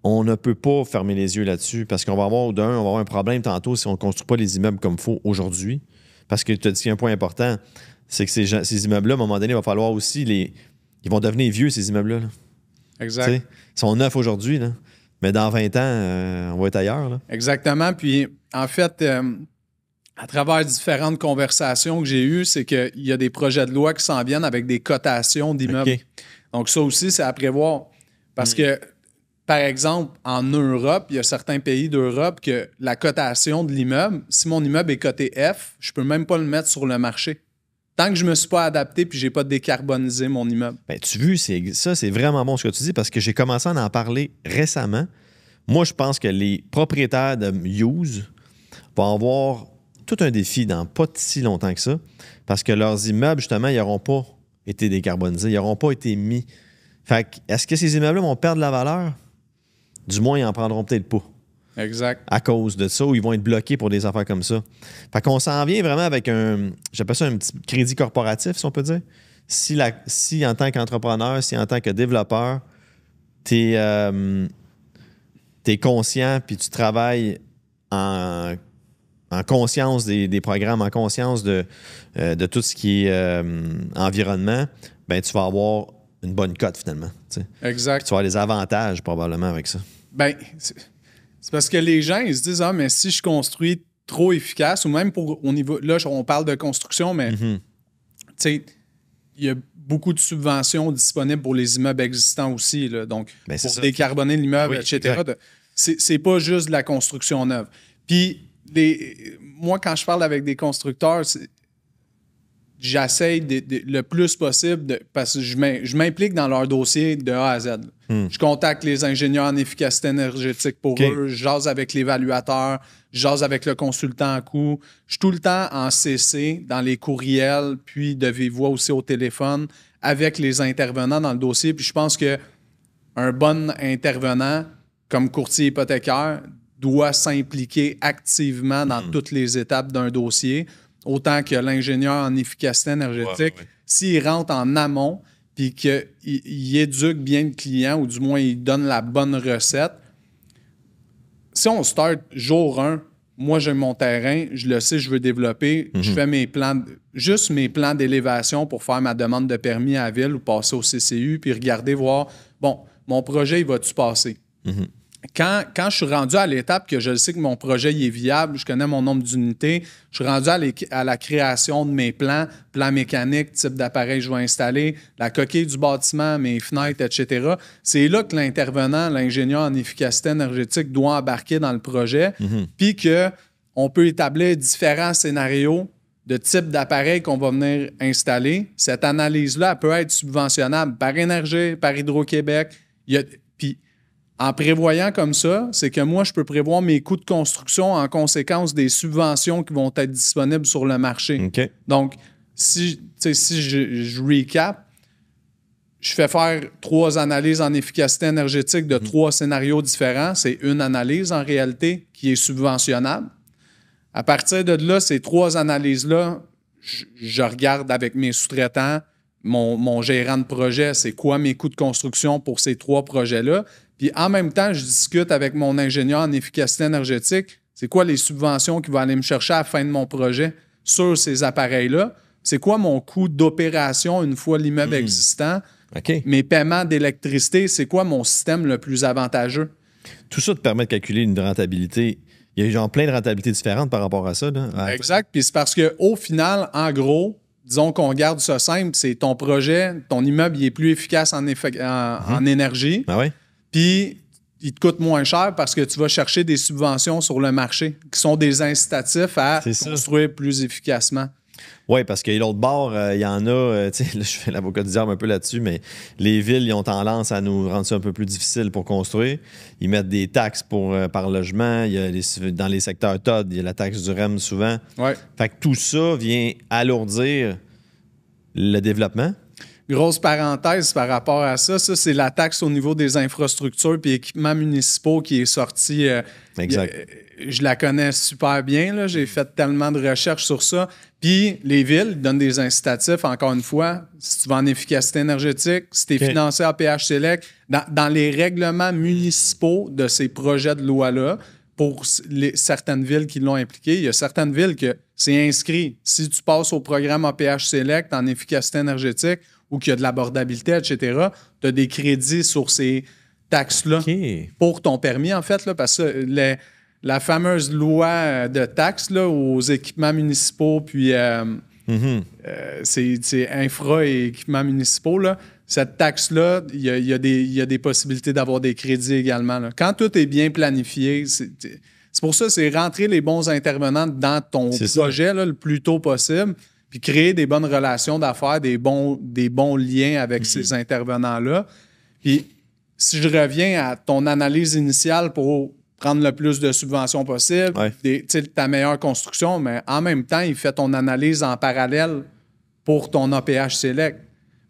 on ne peut pas fermer les yeux là-dessus parce qu'on va avoir d'un, on va avoir un problème tantôt si on ne construit pas les immeubles comme il faut aujourd'hui. Parce que tu as dit un point important, c'est que ces, immeubles-là, à un moment donné, il va falloir aussi les. Ils vont devenir vieux, ces immeubles-là. là ils sont neufs aujourd'hui, là. Mais dans 20 ans, euh, on va être ailleurs. Exactement. Puis, en fait, euh, à travers différentes conversations que j'ai eues, c'est qu'il y a des projets de loi qui s'en viennent avec des cotations d'immeubles. Donc, ça aussi, c'est à prévoir. Parce mm. que, par exemple, en Europe, il y a certains pays d'Europe que la cotation de l'immeuble, si mon immeuble est coté F, je peux même pas le mettre sur le marché. Tant que je me suis pas adapté puis j'ai pas décarbonisé mon immeuble. Ben, tu vu, c'est, ça, c'est vraiment bon ce que tu dis parce que j'ai commencé à en parler récemment. Moi, je pense que les propriétaires de Use vont avoir tout un défi dans pas si longtemps que ça parce que leurs immeubles, justement, ils n'auront pas été décarbonisés, ils n'auront pas été mis. Fait est-ce que ces immeubles-là vont perdre la valeur? Du moins, ils en prendront peut-être pas. Exact. À cause de ça, ils vont être bloqués pour des affaires comme ça. Fait qu'on s'en vient vraiment avec un, j'appelle ça un petit crédit corporatif, si on peut dire. Si, si en tant qu'entrepreneur, si en tant que développeur, tu es, euh, conscient puis tu travailles en, conscience des, programmes, en conscience de, euh, de tout ce qui est euh, environnement, ben tu vas avoir une bonne cote finalement. Exact. tu vas avoir des avantages probablement avec ça. Ben, c'est parce que les gens, ils se disent Ah, mais si je construis trop efficace, ou même pour au niveau. Là, on parle de construction, mais mhm. tu sais, il y a beaucoup de subventions disponibles pour les immeubles existants aussi. Là, donc, ben, pour décarboner l'immeuble, etc. C'est pas juste de la construction neuve. Puis, les, moi, quand je parle avec des constructeurs, j'essaye le plus possible, parce que je m'implique dans leur dossier de A à Z. Hmm. Je contacte les ingénieurs en efficacité énergétique pour eux, j'ose avec l'évaluateur, j'ose avec le consultant à coût. Je suis tout le temps en CC, dans les courriels, puis de vive aussi au téléphone, avec les intervenants dans le dossier. Puis je pense que un bon intervenant, comme courtier hypothécaire, doit s'impliquer activement dans hmm. toutes les étapes d'un dossier autant que l'ingénieur en efficacité énergétique, s'il rentre en amont, puis qu'il il éduque bien le client, ou du moins il donne la bonne recette, si on start jour 1, moi j'ai mon terrain, je le sais, je veux développer, je mhm. fais mes plans, juste mes plans d'élévation pour faire ma demande de permis à la ville ou passer au CCU, puis regarder, voir, bon, mon projet, il va-tu passer? Mhm quand, je suis rendu à l'étape que je sais que mon projet est viable, je connais mon nombre d'unités, je suis rendu à, la création de mes plans, plans mécaniques, type d'appareil que je vais installer, la coquille du bâtiment, mes fenêtres, etc. C'est là que l'intervenant, l'ingénieur en efficacité énergétique doit embarquer dans le projet, mhm. puis qu'on on peut établir différents scénarios de type d'appareil qu'on va venir installer. Cette analyse-là peut être subventionnable par Énergie, par Hydro-Québec. Il y a en prévoyant comme ça, c'est que moi, je peux prévoir mes coûts de construction en conséquence des subventions qui vont être disponibles sur le marché. Donc, si, si je, recap, je fais faire trois analyses en efficacité énergétique de mm-hmm. trois scénarios différents. C'est une analyse en réalité qui est subventionnable. À partir de là, ces trois analyses-là, je, regarde avec mes sous-traitants, mon, mon, gérant de projet, c'est quoi mes coûts de construction pour ces trois projets-là. Puis en même temps, je discute avec mon ingénieur en efficacité énergétique. C'est quoi les subventions qu'il va aller me chercher à la fin de mon projet sur ces appareils-là? C'est quoi mon coût d'opération une fois l'immeuble hmm. existant? Mes paiements d'électricité, c'est quoi mon système le plus avantageux? Tout ça te permet de calculer une rentabilité. Il y a genre plein de rentabilités différentes par rapport à ça. exact. Puis c'est parce qu'au final, en gros, disons qu'on garde ça simple, c'est ton projet, ton immeuble, il est plus efficace en, hmm. énergie. Ah ouais? Puis, il te coûte moins cher parce que tu vas chercher des subventions sur le marché qui sont des incitatifs à construire plus efficacement. Oui, parce que l'autre bord, euh, il y en a, euh, tu je fais l'avocat du diable un peu là-dessus, mais les villes, ils ont tendance à nous rendre ça un peu plus difficile pour construire. Ils mettent des taxes pour, euh, par logement. Y a dans les secteurs TOD, il y a la taxe du REM souvent. Ouais. Fait que tout ça vient alourdir le développement. Grosse parenthèse par rapport à ça, ça c'est la taxe au niveau des infrastructures puis équipements municipaux qui est sortie. Euh, exact. Euh, je la connais super bien. J'ai fait tellement de recherches sur ça. Puis les villes donnent des incitatifs, encore une fois, si tu vas en efficacité énergétique, si tu es financé à PH Select, dans, les règlements municipaux de ces projets de loi-là, pour certaines villes qui l'ont impliqué, il y a certaines villes que c'est inscrit. Si tu passes au programme PH Select en efficacité énergétique, ou qu'il y a de l'abordabilité, etc., tu as des crédits sur ces taxes-là pour ton permis, en fait, là, parce que euh, la fameuse loi euh, de taxes aux équipements municipaux, puis euh, mm-hmm. c'est infra et équipements municipaux, cette taxe-là, il y a, des possibilités d'avoir des crédits également. Quand tout est bien planifié, c'est pour ça c'est rentrer les bons intervenants dans ton projet le plus tôt possible puis créer des bonnes relations d'affaires, des bons, des bons liens avec mm-hmm. ces intervenants-là. Puis si je reviens à ton analyse initiale pour prendre le plus de subventions possible, tu sais, ta meilleure construction, mais en même temps, il fait ton analyse en parallèle pour ton APH Select.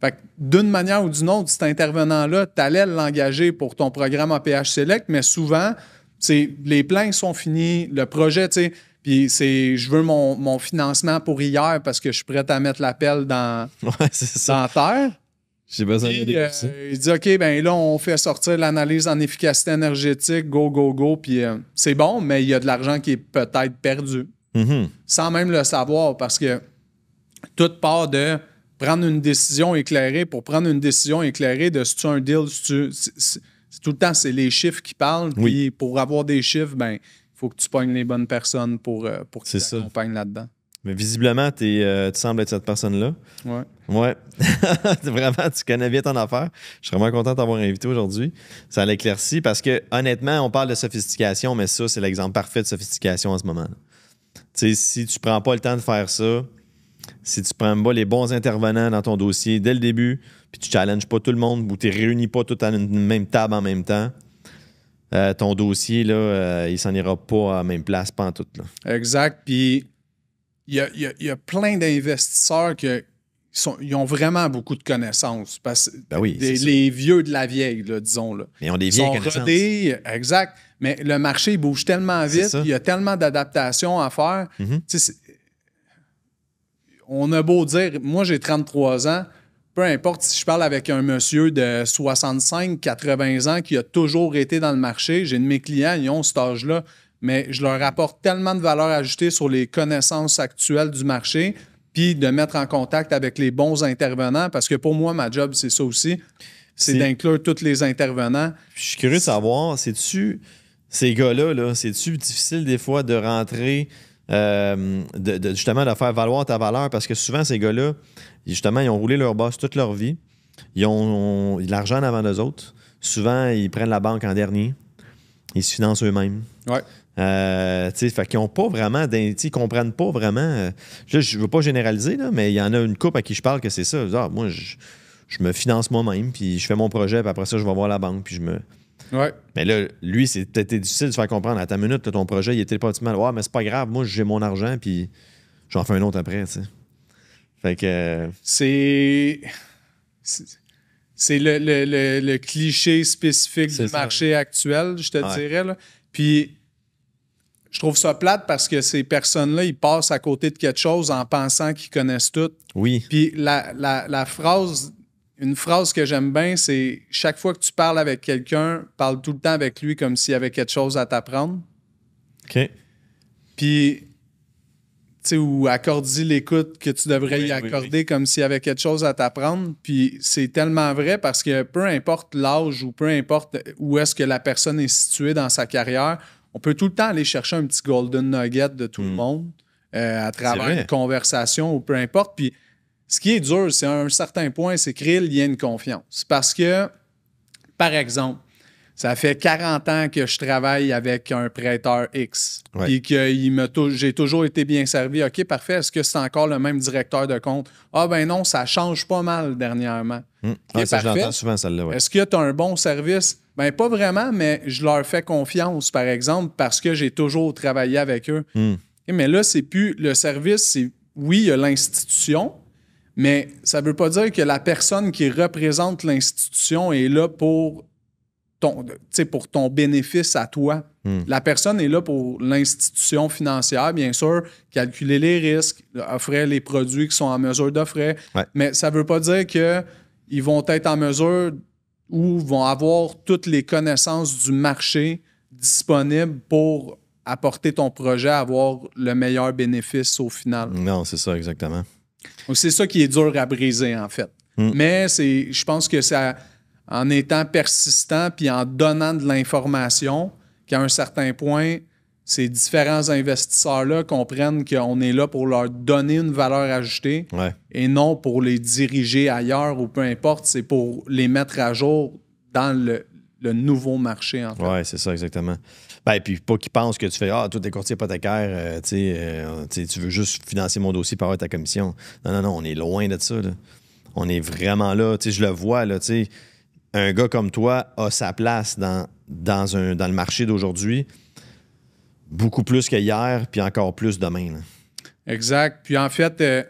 Fait que d'une manière ou d'une autre, cet intervenant-là, tu allais l'engager pour ton programme APH Select, mais souvent, les plans sont finis, le projet, tu sais, puis c'est, je veux mon, financement pour hier parce que je suis prêt à mettre l'appel dans, ouais, dans terre. J'ai besoin de euh, Il dit, OK, ben là, on fait sortir l'analyse en efficacité énergétique, go, go, go. Puis euh, c'est bon, mais il y a de l'argent qui est peut-être perdu. Mm-hmm. Sans même le savoir, parce que toute part de prendre une décision éclairée pour prendre une décision éclairée de si tu un deal, si tout le temps, c'est les chiffres qui parlent. Puis pour avoir des chiffres, ben faut que tu pognes les bonnes personnes pour, euh, pour qu'ils t'accompagnent là-dedans. Mais visiblement, euh, tu sembles être cette personne-là. Ouais. Ouais. vraiment, tu connais bien ton affaire. Je suis vraiment content de t'avoir invité aujourd'hui. Ça l'éclaircit parce que, honnêtement, on parle de sophistication, mais ça, c'est l'exemple parfait de sophistication en ce moment. Tu si tu prends pas le temps de faire ça, si tu prends pas les bons intervenants dans ton dossier dès le début, puis tu challenges pas tout le monde ou tu réunis pas tout à une même table en même temps, euh, ton dossier, là, euh, il s'en ira pas à la même place, pas en tout. Là. Exact. Puis il y a, plein d'investisseurs qui sont, ils ont vraiment beaucoup de connaissances. Parce ben les vieux de la vieille, disons. Là. Mais ils ont des vieilles connaissances. exact. Mais le marché bouge tellement vite, il y a tellement d'adaptations à faire. Mm-hmm. On a beau dire, moi j'ai 33 ans, peu importe si je parle avec un monsieur de 65, 80 ans qui a toujours été dans le marché, j'ai de mes clients, ils ont cet âge-là, mais je leur apporte tellement de valeur ajoutée sur les connaissances actuelles du marché, puis de mettre en contact avec les bons intervenants, parce que pour moi, ma job, c'est ça aussi, c'est d'inclure tous les intervenants. Je suis curieux de savoir, c'est-tu, ces gars-là, -là, là cest tu difficile des fois de rentrer euh, justement de faire valoir ta valeur parce que souvent ces gars-là, justement, ils ont roulé leur boss toute leur vie. Ils ont, de l'argent avant les autres. Souvent, ils prennent la banque en dernier. Ils se financent eux-mêmes. Ouais. Euh, fait qu'ils ont pas vraiment, ils comprennent pas vraiment. Euh, je, ne veux pas généraliser, mais il y en a une coupe à qui je parle que c'est ça. Ah, moi, je, je, me finance moi-même, puis je fais mon projet, puis après ça, je vais voir la banque, puis je me. Mais là, lui, c'est peut-être difficile de faire comprendre. À ta minute, ton projet, il était pas mal. Ouais, mais c'est pas grave, moi, j'ai mon argent, puis j'en fais un autre après, tu sais. Fait que. Euh, c'est. C'est le, cliché spécifique du marché actuel, je te dirais. Là. Puis, je trouve ça plate parce que ces personnes-là, ils passent à côté de quelque chose en pensant qu'ils connaissent tout. Oui. Puis, la, la, la phrase une phrase que j'aime bien, c'est chaque fois que tu parles avec quelqu'un, parle tout le temps avec lui comme s'il y avait quelque chose à t'apprendre. OK. Puis, tu sais, ou accorde l'écoute que tu devrais y accorder comme s'il y avait quelque chose à t'apprendre. Puis, c'est tellement vrai parce que peu importe l'âge ou peu importe où est-ce que la personne est située dans sa carrière, on peut tout le temps aller chercher un petit golden nugget de tout le mm. monde euh, à travers une conversation ou peu importe. Puis, ce qui est dur, c'est à un certain point, c'est créer y lien une confiance. Parce que, par exemple, ça fait 40 ans que je travaille avec un prêteur X. et que j'ai toujours été bien servi. OK, parfait. Est-ce que c'est encore le même directeur de compte? Ah, ben non, ça change pas mal dernièrement. Mmh. ça, j'entends souvent, celle-là. Est-ce que tu as un bon service? Ben, pas vraiment, mais je leur fais confiance, par exemple, parce que j'ai toujours travaillé avec eux. Hum. Mais là, c'est plus le service, c'est oui, il y a l'institution, mais ça ne veut pas dire que la personne qui représente l'institution est là pour ton, pour ton bénéfice à toi. Hmm. La personne est là pour l'institution financière, bien sûr, calculer les risques, offrir les produits qui sont en mesure d'offrir. Mais ça ne veut pas dire qu'ils vont être en mesure ou vont avoir toutes les connaissances du marché disponibles pour apporter ton projet avoir le meilleur bénéfice au final. Non, c'est ça, exactement. Donc, c'est ça qui est dur à briser, en fait. Hmm. Mais c'est, je pense que ça, en étant persistant puis en donnant de l'information, qu'à un certain point, ces différents investisseurs-là comprennent qu'on est là pour leur donner une valeur ajoutée et non pour les diriger ailleurs ou peu importe, c'est pour les mettre à jour dans le, le nouveau marché. En fait. Oui, c'est ça, exactement. Ben, puis pas qu'ils pensent que tu fais Ah, toi, t'es courtier hypothécaire, euh, euh, tu veux juste financer mon dossier par ta commission. Non, non, non, on est loin de ça. On est vraiment là. je le vois, là, un gars comme toi a sa place dans, dans, un, dans le marché d'aujourd'hui, beaucoup plus qu'hier, puis encore plus demain. Exact. Puis en fait, euh,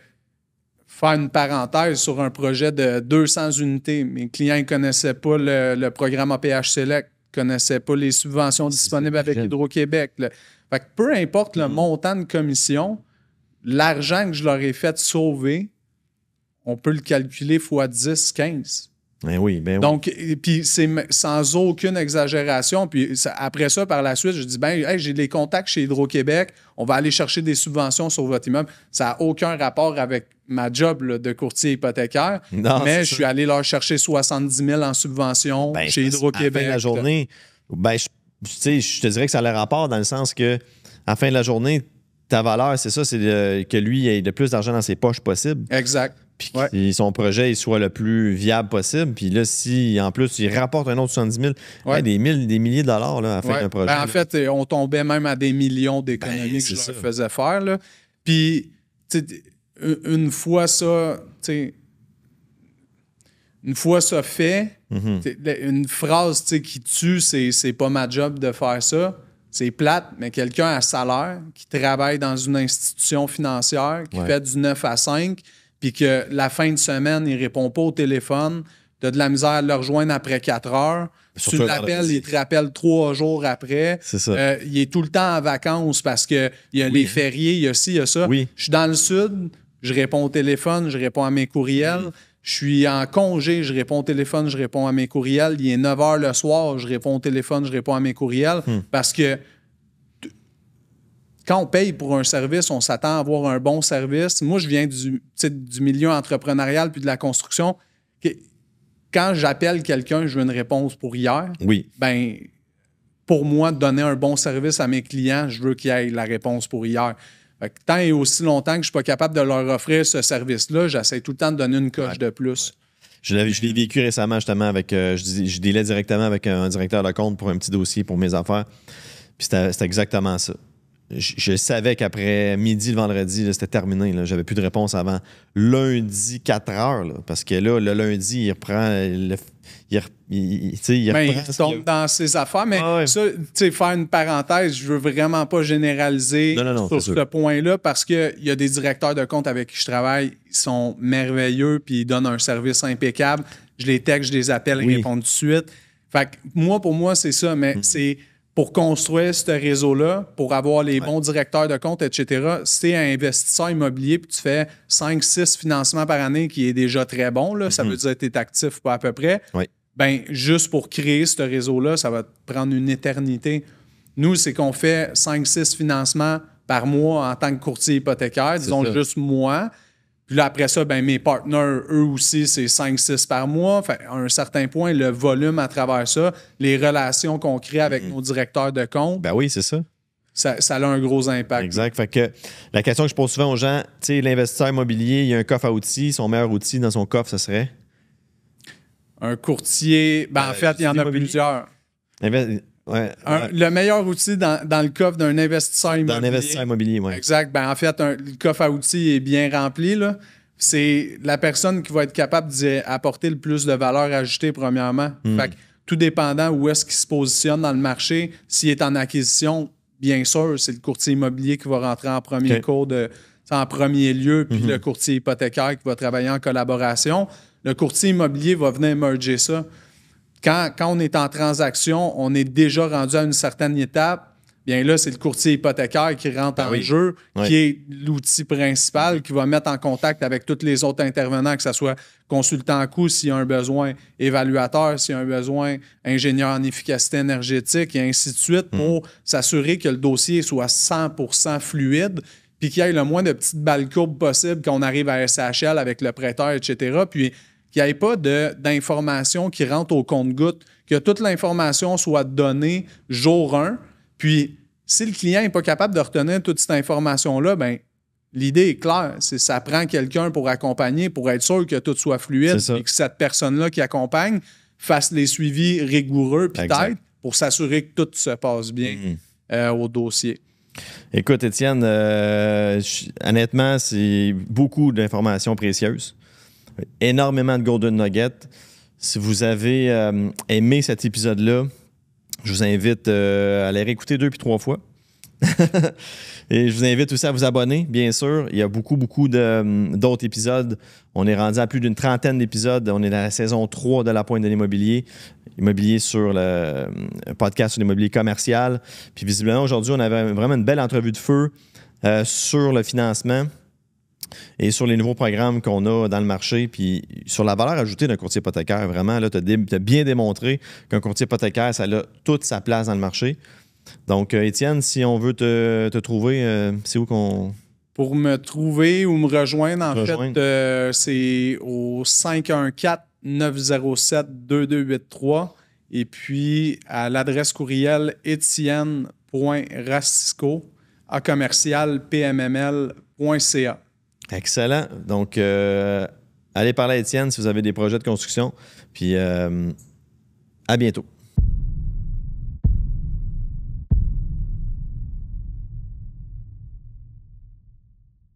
faire une parenthèse sur un projet de 200 unités. Mes clients ne connaissaient pas le, le programme APH Select connaissait pas les subventions disponibles avec Hydro-Québec. Fait que peu importe le mm. montant de commission, l'argent que je leur ai fait sauver, on peut le calculer fois 10, 15. Ben oui, ben oui. Donc, puis c'est sans aucune exagération. Puis après ça, par la suite, je dis ben, j'ai des contacts chez Hydro-Québec, on va aller chercher des subventions sur votre immeuble. Ça n'a aucun rapport avec ma job de courtier hypothécaire. Non, mais je suis allé leur chercher 70 000 en subvention ben, chez Hydro-Québec. la fin de la journée, ben, je, te dirais que ça a le rapport dans le sens que, à la fin de la journée, ta valeur, c'est ça, c'est euh, que lui ait le plus d'argent dans ses poches possible. Exact puis son projet il soit le plus viable possible. Puis là, si en plus il rapporte un autre 70 000, des, des milliers de dollars là, à faire un projet. Ben, en fait, on tombait même à des millions d'économies ben, que je faisais faire. Là. Puis, une fois ça, une fois ça fait, mm-hmm. une phrase qui tue, c'est c'est pas ma job de faire ça. C'est plate, mais quelqu'un à salaire qui travaille dans une institution financière, qui fait du 9 à 5, puis que la fin de semaine, il répond pas au téléphone, tu as de la misère à le rejoindre après 4 heures. tu l'appelles, il te rappelle trois jours après. C'est ça. Euh, il est tout le temps en vacances parce qu'il y a les fériés, il y a ci, il y a ça. Oui. Je suis dans le sud, je réponds au téléphone, je réponds à mes courriels. Je suis en congé, je réponds au téléphone, je réponds à mes courriels. Il est 9 heures le soir, je réponds au téléphone, je réponds à mes courriels. Hmm. Parce que quand on paye pour un service, on s'attend à avoir un bon service. Moi, je viens du, milieu entrepreneurial puis de la construction. Quand j'appelle quelqu'un, je veux une réponse pour hier. Oui. Ben, pour moi, donner un bon service à mes clients, je veux qu'ils aient la réponse pour hier. tant et aussi longtemps que je ne suis pas capable de leur offrir ce service-là, j'essaie tout le temps de donner une coche de plus. Je l'ai vécu récemment, justement, avec. Euh, je, je délai directement avec un directeur de compte pour un petit dossier pour mes affaires. Puis c'était exactement ça je, savais qu'après midi le vendredi, c'était terminé. J'avais plus de réponse avant lundi 4 heures. parce que là, le lundi, il reprend. il, tombe dans ses affaires. Mais ah faire une parenthèse, je veux vraiment pas généraliser sur ce point-là parce qu'il y a des directeurs de compte avec qui je travaille, ils sont merveilleux puis ils donnent un service impeccable. Je les texte, je les appelle, ils répondent tout de suite. Fait moi, pour moi, c'est ça, mais hmm. c'est pour construire ce réseau-là, pour avoir les bons directeurs de compte, etc., c'est un investisseur immobilier, puis tu fais 5-6 financements par année qui est déjà très bon, là, ça mhm. veut dire que tu es actif à peu près. Ben, juste pour créer ce réseau-là, ça va te prendre une éternité. Nous, c'est qu'on fait 5-6 financements par mois en tant que courtier hypothécaire, disons juste moi. Puis là, après ça, ben, mes partenaires, eux aussi, c'est 5-6 par mois. Fait, à un certain point, le volume à travers ça, les relations qu'on crée avec mhm. nos directeurs de compte. Ben oui, c'est ça. ça. a un gros impact. Exact. que la question que je pose souvent aux gens, tu sais, l'investisseur immobilier, il y a un coffre à outils. Son meilleur outil dans son coffre, ce serait? Un courtier. Ben, en euh, fait, il y en a plusieurs. Le meilleur outil dans, le coffre d'un investisseur immobilier. D'un investisseur immobilier, oui. Exact. Ben, en fait, le coffre à outils est bien rempli. C'est la personne qui va être capable d'apporter le plus de valeur ajoutée, premièrement. Hmm. tout dépendant où est-ce qu'il se positionne dans le marché, s'il est en acquisition, bien sûr, c'est le courtier immobilier qui va rentrer en premier cours de, en premier lieu, puis hmm. le courtier hypothécaire qui va travailler en collaboration. Le courtier immobilier va venir merger ça. Quand, on est en transaction, on est déjà rendu à une certaine étape bien là, c'est le courtier hypothécaire qui rentre ben en jeu, qui est l'outil principal, qui va mettre en contact avec tous les autres intervenants, que ce soit consultant en coût s'il y a un besoin, évaluateur s'il y a un besoin, ingénieur en efficacité énergétique, et ainsi de suite, mm. pour s'assurer que le dossier soit 100 fluide, puis qu'il y ait le moins de petites balles courbes possibles, on arrive à SHL avec le prêteur, etc. Puis qu'il n'y ait pas d'informations qui rentrent au compte-goutte, que toute l'information soit donnée jour 1. Puis, si le client n'est pas capable de retenir toute cette information-là, ben l'idée est claire. C'est ça prend quelqu'un pour accompagner, pour être sûr que tout soit fluide et que cette personne-là qui accompagne fasse les suivis rigoureux, peut-être, pour s'assurer que tout se passe bien mm-hmm. euh, au dossier. Écoute, Étienne, euh, honnêtement, c'est beaucoup d'informations précieuses. Énormément de Golden Nuggets. Si vous avez euh, aimé cet épisode-là, je vous invite euh, à les réécouter deux puis trois fois. et je vous invite aussi à vous abonner, bien sûr. Il y a beaucoup, beaucoup hum, d'autres épisodes. On est rendu à plus d'une trentaine d'épisodes. On est dans la saison 3 de La Pointe de l'immobilier. Immobilier sur le hum, podcast sur l'immobilier commercial. Puis visiblement, aujourd'hui, on avait vraiment une belle entrevue de feu euh, sur le financement et sur les nouveaux programmes qu'on a dans le marché, puis sur la valeur ajoutée d'un courtier hypothécaire, vraiment, là, tu as, bien démontré qu'un courtier hypothécaire, ça a toute sa place dans le marché. Donc, euh, Étienne, si on veut te, trouver, euh, c'est où qu'on. Pour me trouver ou me rejoindre, en fait, euh, c'est au 514-907-2283. Et puis, à l'adresse courriel étienne.racisco, à commercial Excellent. Donc, euh, allez parler à Étienne si vous avez des projets de construction. Puis, euh, à bientôt.